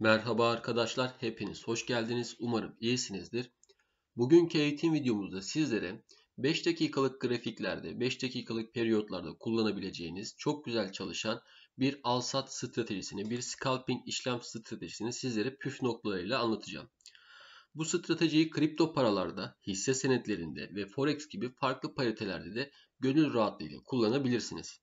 Merhaba arkadaşlar, hepiniz hoş geldiniz. Umarım iyisinizdir. Bugünkü eğitim videomuzda sizlere 5 dakikalık grafiklerde, 5 dakikalık periyotlarda kullanabileceğiniz çok güzel çalışan bir alsat stratejisini, bir scalping işlem stratejisini sizlere püf noktalarıyla anlatacağım. Bu stratejiyi kripto paralarda, hisse senetlerinde ve forex gibi farklı paritelerde de gönül rahatlığıyla kullanabilirsiniz.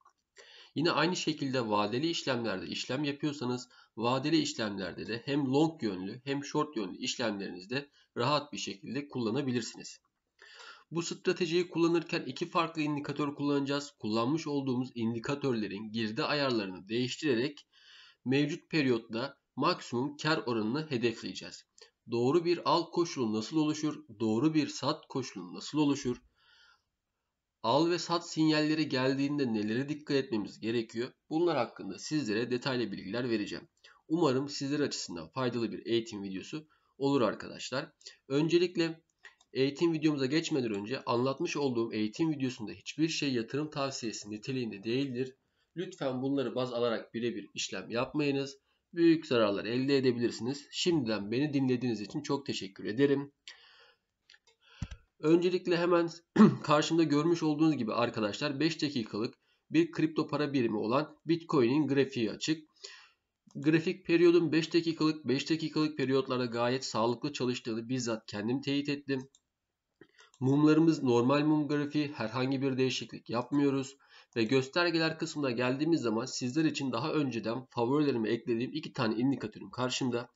Yine aynı şekilde vadeli işlemlerde işlem yapıyorsanız vadeli işlemlerde de hem long yönlü hem short yönlü işlemlerinizde rahat bir şekilde kullanabilirsiniz. Bu stratejiyi kullanırken iki farklı indikatör kullanacağız. Kullanmış olduğumuz indikatörlerin girdi ayarlarını değiştirerek mevcut periyotta maksimum kar oranını hedefleyeceğiz. Doğru bir al koşulu nasıl oluşur? Doğru bir sat koşulu nasıl oluşur? Al ve sat sinyalleri geldiğinde nelere dikkat etmemiz gerekiyor? Bunlar hakkında sizlere detaylı bilgiler vereceğim. Umarım sizler açısından faydalı bir eğitim videosu olur arkadaşlar. Öncelikle eğitim videomuza geçmeden önce anlatmış olduğum eğitim videosunda hiçbir şey yatırım tavsiyesi niteliğinde değildir. Lütfen bunları baz alarak birebir işlem yapmayınız. Büyük zararlar elde edebilirsiniz. Şimdiden beni dinlediğiniz için çok teşekkür ederim. Öncelikle hemen karşımda görmüş olduğunuz gibi arkadaşlar 5 dakikalık bir kripto para birimi olan Bitcoin'in grafiği açık. Grafik periyodun 5 dakikalık 5 dakikalık periyotlarda gayet sağlıklı çalıştığını bizzat kendim teyit ettim. Mumlarımız normal mum grafiği herhangi bir değişiklik yapmıyoruz. Ve göstergeler kısmına geldiğimiz zaman sizler için daha önceden favorilerime eklediğim iki tane indikatörüm karşımda.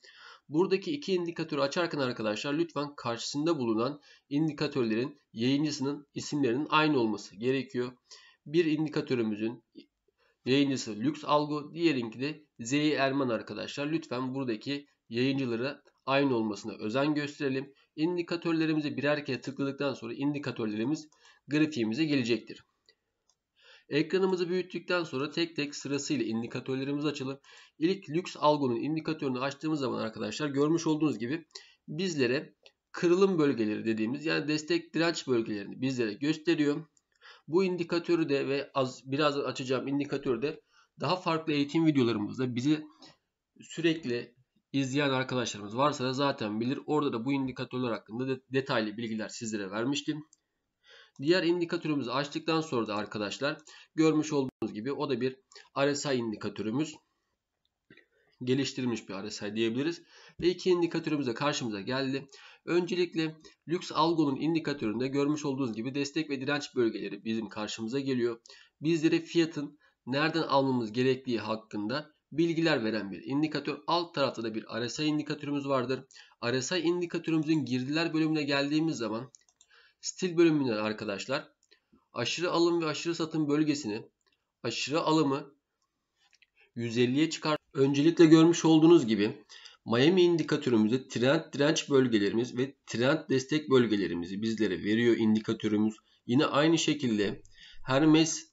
Buradaki iki indikatörü açarken arkadaşlar lütfen karşısında bulunan indikatörlerin yayıncısının isimlerinin aynı olması gerekiyor. Bir indikatörümüzün yayıncısı lüks algo, diğerinki de Zeyi Erman arkadaşlar. Lütfen buradaki yayıncılara aynı olmasına özen gösterelim. İndikatörlerimize birer kere tıkladıktan sonra indikatörlerimiz grafiğimize gelecektir. Ekranımızı büyüttükten sonra tek tek sırasıyla indikatörlerimizi açalım. İlk lüks algonun indikatörünü açtığımız zaman arkadaşlar görmüş olduğunuz gibi bizlere kırılım bölgeleri dediğimiz yani destek direnç bölgelerini bizlere gösteriyor. Bu indikatörü de ve az biraz açacağım indikatörü de daha farklı eğitim videolarımızda bizi sürekli izleyen arkadaşlarımız varsa da zaten bilir. Orada da bu indikatörler hakkında detaylı bilgiler sizlere vermiştim. Diğer indikatörümüzü açtıktan sonra da arkadaşlar görmüş olduğunuz gibi o da bir RSI indikatörümüz. Geliştirilmiş bir RSI diyebiliriz. Ve iki indikatörümüz de karşımıza geldi. Öncelikle Lux Algo'nun indikatöründe görmüş olduğunuz gibi destek ve direnç bölgeleri bizim karşımıza geliyor. Bizlere fiyatın nereden almamız gerektiği hakkında bilgiler veren bir indikatör. Alt tarafta da bir RSI indikatörümüz vardır. RSI indikatörümüzün girdiler bölümüne geldiğimiz zaman stil bölümünden arkadaşlar aşırı alım ve aşırı satım bölgesini aşırı alımı 150'ye çıkar. Öncelikle görmüş olduğunuz gibi Miami indikatörümüzde trend direnç bölgelerimiz ve trend destek bölgelerimizi bizlere veriyor indikatörümüz. Yine aynı şekilde Hermes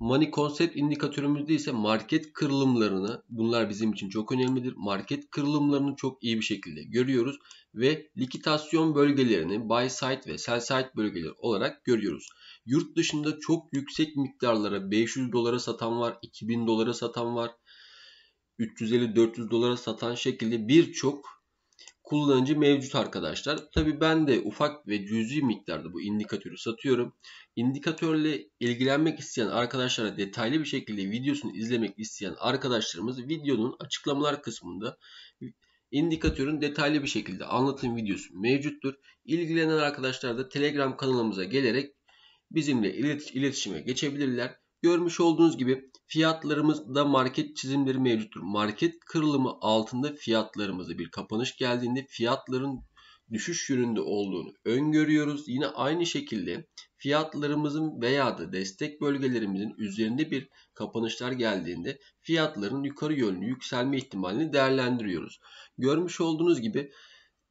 Money Concept indikatörümüzde ise market kırılımlarını bunlar bizim için çok önemlidir. Market kırılımlarını çok iyi bir şekilde görüyoruz ve likitasyon bölgelerini buy side ve sell side bölgeleri olarak görüyoruz. Yurt dışında çok yüksek miktarlara 500 dolara satan var, 2000 dolara satan var. 350-400 dolara satan şekilde birçok kullanıcı mevcut arkadaşlar. Tabi ben de ufak ve cüzi miktarda bu indikatörü satıyorum. İndikatörle ilgilenmek isteyen arkadaşlara detaylı bir şekilde videosunu izlemek isteyen arkadaşlarımız videonun açıklamalar kısmında indikatörün detaylı bir şekilde anlatım videosu mevcuttur. İlgilenen arkadaşlar da Telegram kanalımıza gelerek bizimle iletişime geçebilirler. Görmüş olduğunuz gibi fiyatlarımızda market çizimleri mevcuttur. Market kırılımı altında fiyatlarımızda bir kapanış geldiğinde fiyatların düşüş yönünde olduğunu öngörüyoruz. Yine aynı şekilde fiyatlarımızın veya da destek bölgelerimizin üzerinde bir kapanışlar geldiğinde fiyatların yukarı yönlü yükselme ihtimalini değerlendiriyoruz. Görmüş olduğunuz gibi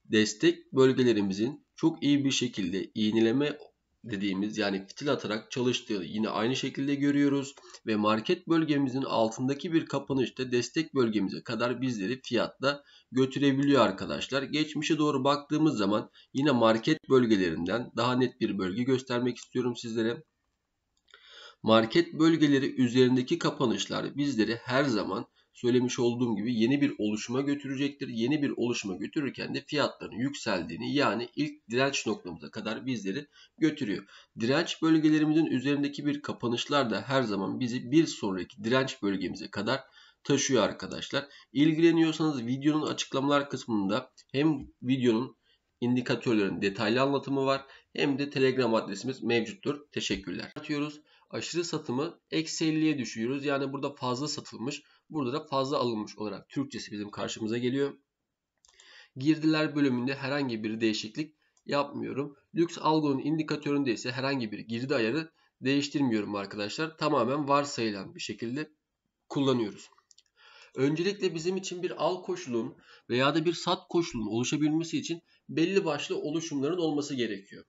destek bölgelerimizin çok iyi bir şekilde iğneleme dediğimiz yani fitil atarak çalıştığı yine aynı şekilde görüyoruz ve market bölgemizin altındaki bir kapanışta destek bölgemize kadar bizleri fiyatla götürebiliyor arkadaşlar. Geçmişe doğru baktığımız zaman yine market bölgelerinden daha net bir bölge göstermek istiyorum sizlere. Market bölgeleri üzerindeki kapanışlar bizleri her zaman söylemiş olduğum gibi yeni bir oluşuma götürecektir. Yeni bir oluşuma götürürken de fiyatların yükseldiğini yani ilk direnç noktamıza kadar bizleri götürüyor. Direnç bölgelerimizin üzerindeki bir kapanışlar da her zaman bizi bir sonraki direnç bölgemize kadar taşıyor arkadaşlar. İlgileniyorsanız videonun açıklamalar kısmında hem videonun indikatörlerin detaylı anlatımı var hem de Telegram adresimiz mevcuttur. Teşekkürler. Atıyoruz. Aşırı satımı eksi 50'ye düşüyoruz. Yani burada fazla satılmış. Burada da fazla alınmış olarak Türkçesi bizim karşımıza geliyor. Girdiler bölümünde herhangi bir değişiklik yapmıyorum. Lüks algonun indikatöründe ise herhangi bir girdi ayarı değiştirmiyorum arkadaşlar. Tamamen varsayılan bir şekilde kullanıyoruz. Öncelikle bizim için bir al koşulun veya da bir sat koşulun oluşabilmesi için belli başlı oluşumların olması gerekiyor.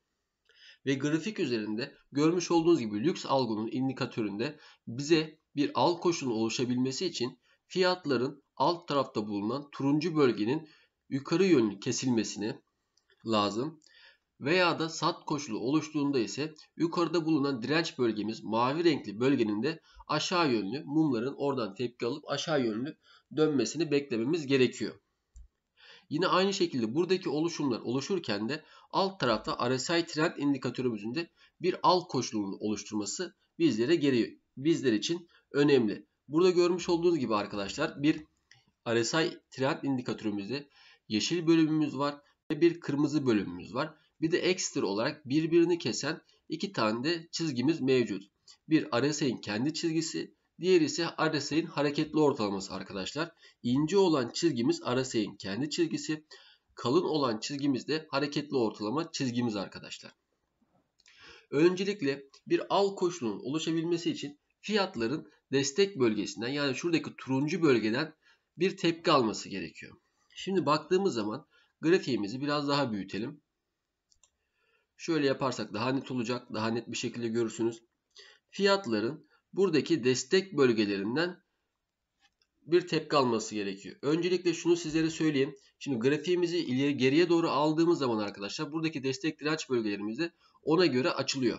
Ve grafik üzerinde görmüş olduğunuz gibi lüks algonun indikatöründe bize bir al koşulu oluşabilmesi için fiyatların alt tarafta bulunan turuncu bölgenin yukarı yönlü kesilmesini lazım. Veya da sat koşulu oluştuğunda ise yukarıda bulunan direnç bölgemiz mavi renkli bölgenin de aşağı yönlü mumların oradan tepki alıp aşağı yönlü dönmesini beklememiz gerekiyor. Yine aynı şekilde buradaki oluşumlar oluşurken de alt tarafta RSI trend indikatörümüzün de bir al koşulunu oluşturması bizlere geliyor. Bizler için önemli. Burada görmüş olduğunuz gibi arkadaşlar bir RSI Triad indikatörümüzde yeşil bölümümüz var ve bir kırmızı bölümümüz var. Bir de ekstra olarak birbirini kesen iki tane de çizgimiz mevcut. Bir RSI'nin kendi çizgisi, diğeri ise RSI'nin hareketli ortalaması arkadaşlar. İnce olan çizgimiz RSI'nin kendi çizgisi, kalın olan çizgimiz de hareketli ortalama çizgimiz arkadaşlar. Öncelikle bir al koşulunun oluşabilmesi için fiyatların destek bölgesinden yani şuradaki turuncu bölgeden bir tepki alması gerekiyor. Şimdi baktığımız zaman grafiğimizi biraz daha büyütelim. Şöyle yaparsak daha net olacak. Daha net bir şekilde görürsünüz. Fiyatların buradaki destek bölgelerinden bir tepki alması gerekiyor. Öncelikle şunu sizlere söyleyeyim. Şimdi grafiğimizi ileri geriye doğru aldığımız zaman arkadaşlar buradaki destek direnç bölgelerimizde ona göre açılıyor.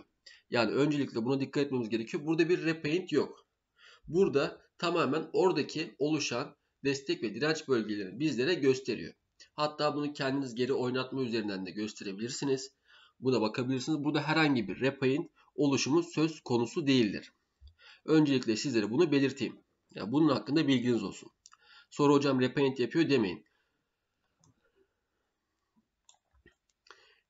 Yani öncelikle buna dikkat etmemiz gerekiyor. Burada bir repaint yok. Burada tamamen oradaki oluşan destek ve direnç bölgelerini bizlere gösteriyor. Hatta bunu kendiniz geri oynatma üzerinden de gösterebilirsiniz. Buna bakabilirsiniz. Burada herhangi bir repaint oluşumu söz konusu değildir. Öncelikle sizlere bunu belirteyim. Yani bunun hakkında bilginiz olsun. Sonra hocam repaint yapıyor demeyin.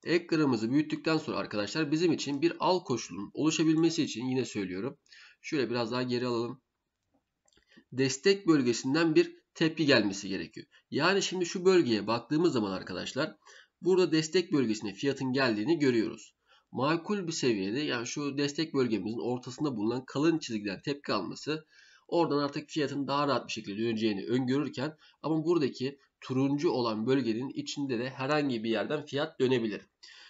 Ekranımızı büyüttükten sonra arkadaşlar bizim için bir al koşulun oluşabilmesi için yine söylüyorum. Şöyle biraz daha geri alalım. Destek bölgesinden bir tepki gelmesi gerekiyor. Yani şimdi şu bölgeye baktığımız zaman arkadaşlar burada destek bölgesine fiyatın geldiğini görüyoruz. Makul bir seviyede yani şu destek bölgemizin ortasında bulunan kalın çizgiden tepki alması oradan artık fiyatın daha rahat bir şekilde döneceğini öngörürken ama buradaki turuncu olan bölgenin içinde de herhangi bir yerden fiyat dönebilir.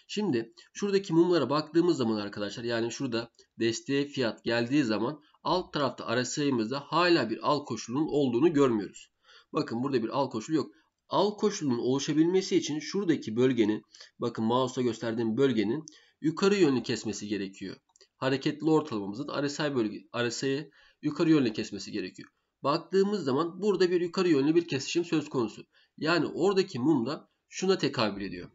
Şimdi şuradaki mumlara baktığımız zaman arkadaşlar yani şurada desteğe fiyat geldiği zaman alt tarafta arasayımızda hala bir al koşulunun olduğunu görmüyoruz. Bakın burada bir al koşulu yok. Al koşulunun oluşabilmesi için şuradaki bölgenin bakın mouse'la gösterdiğim bölgenin yukarı yönlü kesmesi gerekiyor. Hareketli ortalamamızın RSI bölge RSI'yi yukarı yönlü kesmesi gerekiyor. Baktığımız zaman burada bir yukarı yönlü bir kesişim söz konusu. Yani oradaki mum da şuna tekabül ediyor.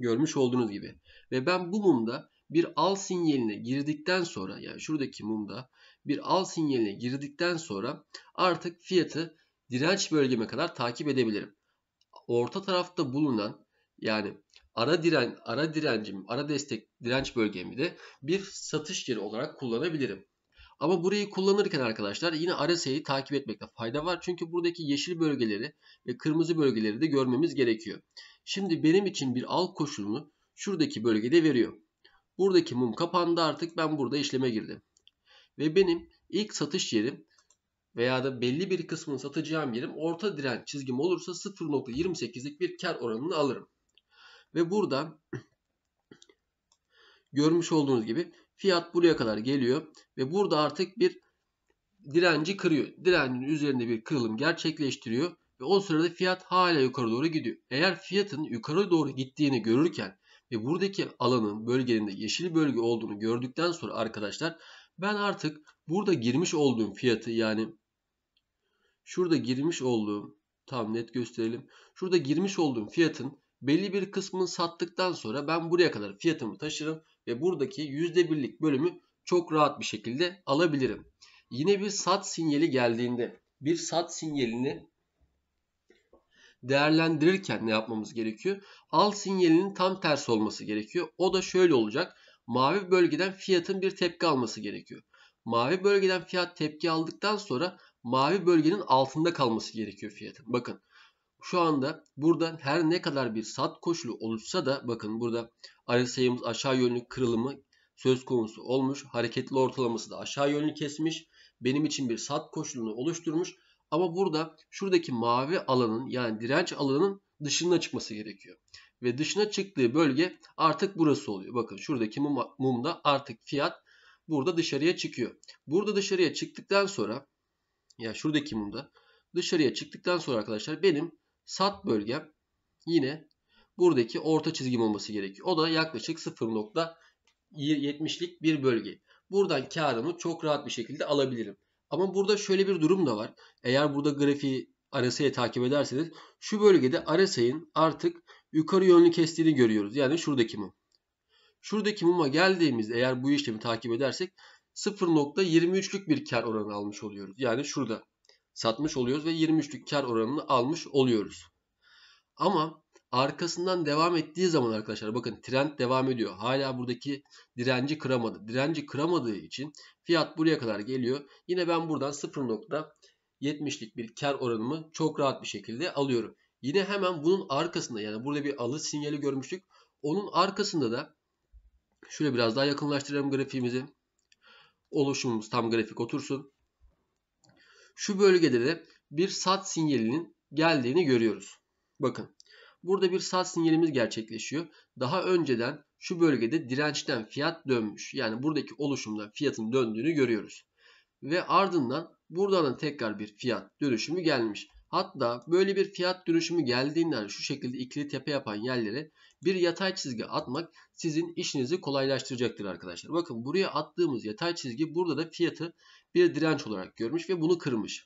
Görmüş olduğunuz gibi. Ve ben bu mumda bir al sinyaline girdikten sonra yani şuradaki mumda bir al sinyaline girdikten sonra artık fiyatı direnç bölgeme kadar takip edebilirim. Orta tarafta bulunan yani ara diren ara direncim, ara destek direnç bölgemi de bir satış yeri olarak kullanabilirim. Ama burayı kullanırken arkadaşlar yine RSI'yi takip etmekte fayda var. Çünkü buradaki yeşil bölgeleri ve kırmızı bölgeleri de görmemiz gerekiyor. Şimdi benim için bir al koşulunu şuradaki bölgede veriyor. Buradaki mum kapandı artık ben burada işleme girdim. Ve benim ilk satış yerim veya da belli bir kısmını satacağım yerim orta direnç çizgim olursa 0.28'lik bir kar oranını alırım. Ve burada görmüş olduğunuz gibi Fiyat buraya kadar geliyor ve burada artık bir direnci kırıyor. Direncin üzerinde bir kırılım gerçekleştiriyor ve o sırada fiyat hala yukarı doğru gidiyor. Eğer fiyatın yukarı doğru gittiğini görürken ve buradaki alanın bölgenin de yeşil bölge olduğunu gördükten sonra arkadaşlar ben artık burada girmiş olduğum fiyatı yani şurada girmiş olduğum tam net gösterelim. Şurada girmiş olduğum fiyatın belli bir kısmını sattıktan sonra ben buraya kadar fiyatımı taşırım ve buradaki %1'lik bölümü çok rahat bir şekilde alabilirim. Yine bir sat sinyali geldiğinde bir sat sinyalini değerlendirirken ne yapmamız gerekiyor? Al sinyalinin tam tersi olması gerekiyor. O da şöyle olacak. Mavi bölgeden fiyatın bir tepki alması gerekiyor. Mavi bölgeden fiyat tepki aldıktan sonra mavi bölgenin altında kalması gerekiyor fiyatın. Bakın şu anda burada her ne kadar bir sat koşulu oluşsa da bakın burada RSI'miz aşağı yönlü kırılımı söz konusu olmuş. Hareketli ortalaması da aşağı yönlü kesmiş. Benim için bir sat koşulunu oluşturmuş. Ama burada şuradaki mavi alanın yani direnç alanının dışına çıkması gerekiyor. Ve dışına çıktığı bölge artık burası oluyor. Bakın şuradaki mum, mumda artık fiyat burada dışarıya çıkıyor. Burada dışarıya çıktıktan sonra ya şuradaki mumda dışarıya çıktıktan sonra arkadaşlar benim Sat bölgem yine buradaki orta çizgim olması gerekiyor. O da yaklaşık 0.70'lik bir bölge. Buradan karımı çok rahat bir şekilde alabilirim. Ama burada şöyle bir durum da var. Eğer burada grafiği RSI'ye takip ederseniz şu bölgede RSI'nin artık yukarı yönlü kestiğini görüyoruz. Yani şuradaki mum. Şuradaki muma geldiğimizde eğer bu işlemi takip edersek 0.23'lük bir kar oranı almış oluyoruz. Yani şurada satmış oluyoruz ve 23'lük kar oranını almış oluyoruz. Ama arkasından devam ettiği zaman arkadaşlar bakın trend devam ediyor. Hala buradaki direnci kıramadı. Direnci kıramadığı için fiyat buraya kadar geliyor. Yine ben buradan 0.70'lik bir kar oranımı çok rahat bir şekilde alıyorum. Yine hemen bunun arkasında yani burada bir alış sinyali görmüştük. Onun arkasında da şöyle biraz daha yakınlaştıralım grafiğimizi. Oluşumumuz tam grafik otursun. Şu bölgede de bir sat sinyalinin geldiğini görüyoruz. Bakın burada bir sat sinyalimiz gerçekleşiyor. Daha önceden şu bölgede dirençten fiyat dönmüş. Yani buradaki oluşumda fiyatın döndüğünü görüyoruz. Ve ardından buradan da tekrar bir fiyat dönüşümü gelmiş. Hatta böyle bir fiyat dönüşümü geldiğinden şu şekilde ikili tepe yapan yerlere bir yatay çizgi atmak sizin işinizi kolaylaştıracaktır arkadaşlar. Bakın buraya attığımız yatay çizgi burada da fiyatı bir direnç olarak görmüş ve bunu kırmış.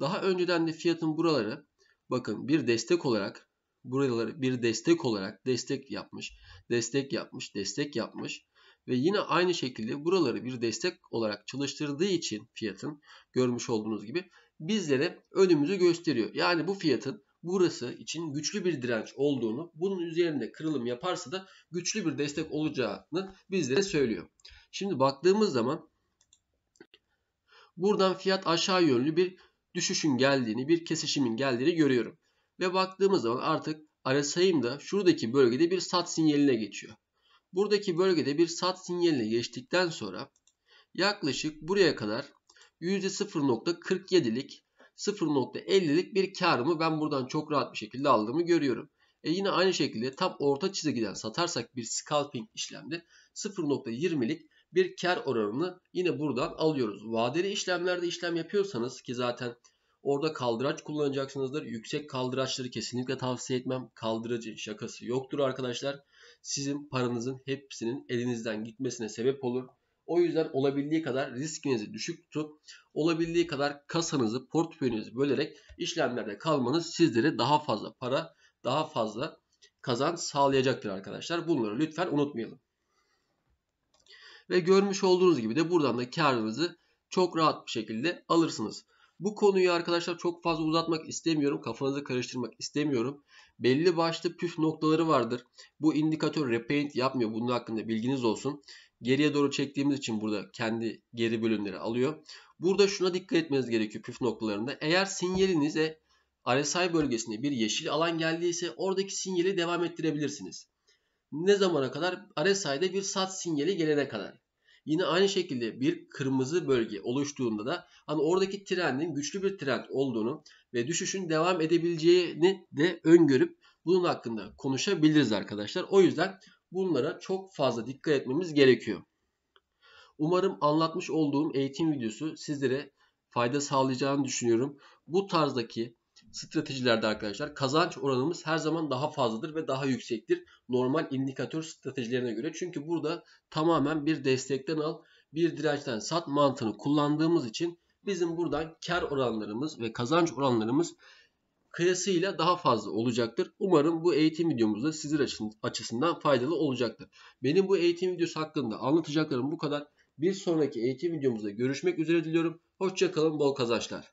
Daha önceden de fiyatın buraları bakın bir destek olarak buraları bir destek olarak destek yapmış, destek yapmış, destek yapmış ve yine aynı şekilde buraları bir destek olarak çalıştırdığı için fiyatın görmüş olduğunuz gibi bizlere önümüzü gösteriyor. Yani bu fiyatın burası için güçlü bir direnç olduğunu, bunun üzerinde kırılım yaparsa da güçlü bir destek olacağını bizlere söylüyor. Şimdi baktığımız zaman buradan fiyat aşağı yönlü bir düşüşün geldiğini, bir kesişimin geldiğini görüyorum. Ve baktığımız zaman artık RSI'm da şuradaki bölgede bir sat sinyaline geçiyor. Buradaki bölgede bir sat sinyaline geçtikten sonra yaklaşık buraya kadar %0.47'lik 0.50'lik bir karımı ben buradan çok rahat bir şekilde aldığımı görüyorum. E yine aynı şekilde tam orta çizgiden satarsak bir scalping işlemde 0.20'lik bir kar oranını yine buradan alıyoruz. Vadeli işlemlerde işlem yapıyorsanız ki zaten orada kaldıraç kullanacaksınızdır. Yüksek kaldıraçları kesinlikle tavsiye etmem. Kaldıracın şakası yoktur arkadaşlar. Sizin paranızın hepsinin elinizden gitmesine sebep olur. O yüzden olabildiği kadar riskinizi düşük tutup olabildiği kadar kasanızı, portföyünüzü bölerek işlemlerde kalmanız sizlere daha fazla para, daha fazla kazanç sağlayacaktır arkadaşlar. Bunları lütfen unutmayalım. Ve görmüş olduğunuz gibi de buradan da karınızı çok rahat bir şekilde alırsınız. Bu konuyu arkadaşlar çok fazla uzatmak istemiyorum. Kafanızı karıştırmak istemiyorum. Belli başlı püf noktaları vardır. Bu indikatör repaint yapmıyor. Bunun hakkında bilginiz olsun geriye doğru çektiğimiz için burada kendi geri bölümleri alıyor. Burada şuna dikkat etmeniz gerekiyor püf noktalarında. Eğer sinyalinize RSI bölgesinde bir yeşil alan geldiyse oradaki sinyali devam ettirebilirsiniz. Ne zamana kadar? RSI'de bir sat sinyali gelene kadar. Yine aynı şekilde bir kırmızı bölge oluştuğunda da hani oradaki trendin güçlü bir trend olduğunu ve düşüşün devam edebileceğini de öngörüp bunun hakkında konuşabiliriz arkadaşlar. O yüzden Bunlara çok fazla dikkat etmemiz gerekiyor. Umarım anlatmış olduğum eğitim videosu sizlere fayda sağlayacağını düşünüyorum. Bu tarzdaki stratejilerde arkadaşlar kazanç oranımız her zaman daha fazladır ve daha yüksektir. Normal indikatör stratejilerine göre. Çünkü burada tamamen bir destekten al, bir dirençten sat mantığını kullandığımız için bizim buradan kar oranlarımız ve kazanç oranlarımız kıyasıyla daha fazla olacaktır. Umarım bu eğitim videomuzda sizler açısından faydalı olacaktır. Benim bu eğitim videosu hakkında anlatacaklarım bu kadar. Bir sonraki eğitim videomuzda görüşmek üzere diliyorum. Hoşçakalın bol kazançlar.